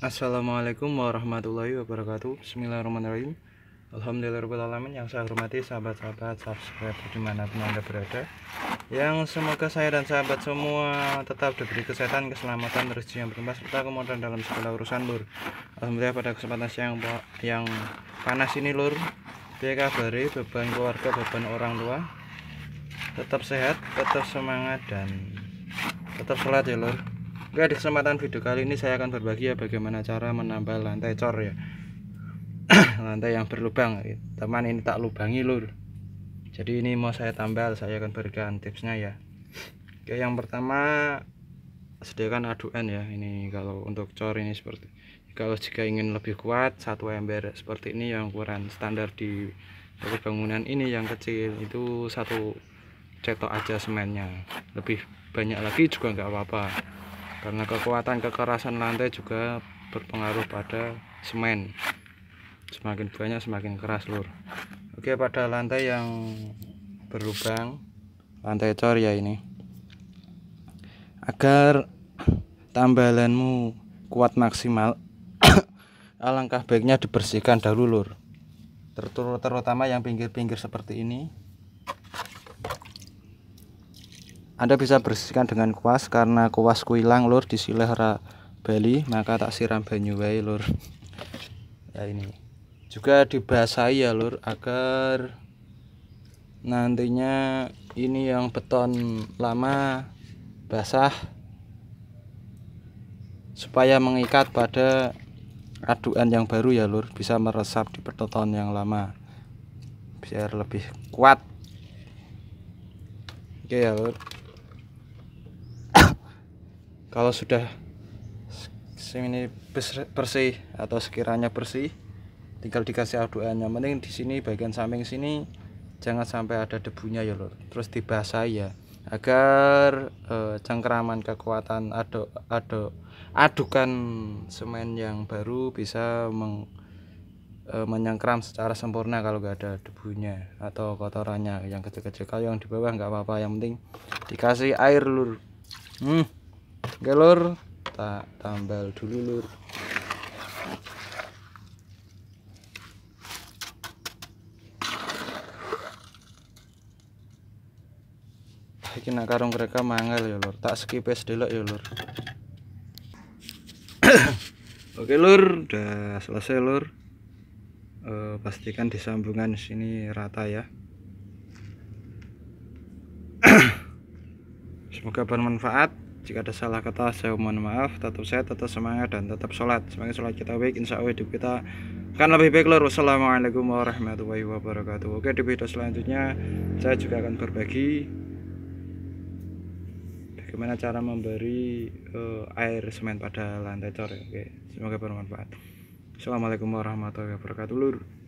Assalamualaikum warahmatullahi wabarakatuh Bismillahirrahmanirrahim Alhamdulillahirrahmanirrahim Yang saya hormati sahabat-sahabat subscriber dimanapun anda berada Yang semoga saya dan sahabat semua tetap diberi kesehatan, keselamatan, rezeki yang berkembang Serta kemudahan dalam segala urusan lur Alhamdulillah pada kesempatan siang yang panas ini lur Dia kabari beban keluarga, beban orang tua Tetap sehat, tetap semangat dan tetap sholat ya lur Oke di kesempatan video kali ini saya akan berbagi ya bagaimana cara menambah lantai cor ya lantai yang berlubang teman ini tak lubangi lur jadi ini mau saya tambal saya akan berikan tipsnya ya Oke yang pertama sediakan aduan ya ini kalau untuk cor ini seperti kalau jika ingin lebih kuat satu ember seperti ini yang ukuran standar di bangunan ini yang kecil itu satu cetok aja semennya lebih banyak lagi juga nggak apa-apa karena kekuatan kekerasan lantai juga berpengaruh pada semen semakin banyak semakin keras lur oke pada lantai yang berlubang lantai cor ya ini agar tambalanmu kuat maksimal alangkah baiknya dibersihkan dahulu lur terutama yang pinggir-pinggir seperti ini Anda bisa bersihkan dengan kuas karena kuasku hilang lur di ra Bali maka tak siram banyu wae lur. Ya ini. Juga dibasahi ya lur agar nantinya ini yang beton lama basah supaya mengikat pada aduan yang baru ya lur bisa meresap di beton yang lama biar lebih kuat oke ya lur kalau sudah sini bersih atau sekiranya bersih tinggal dikasih aduannya Mending di sini bagian samping sini jangan sampai ada debunya ya lor terus dibasahi ya agar eh, cengkeraman kekuatan aduk aduk adukan semen yang baru bisa meng, eh, menyengkram secara sempurna kalau nggak ada debunya atau kotorannya yang kecil-kecil kalau yang di bawah nggak apa-apa yang penting dikasih air lur hmm oke lur tak tambal dulu lur iki nak karung mereka mangel ya lur tak skipes dulu ya lur oke lur udah selesai lur eh, pastikan di sambungan sini rata ya semoga bermanfaat jika ada salah kata saya mohon maaf. Tetap saya tetap semangat dan tetap sholat. Semakin sholat kita baik, insya Allah hidup kita akan lebih baik lor. Wassalamualaikum warahmatullahi wabarakatuh. Oke di video selanjutnya saya juga akan berbagi bagaimana cara memberi uh, air semen pada lantai cor. Oke, semoga bermanfaat. Assalamualaikum warahmatullahi wabarakatuh. Lur.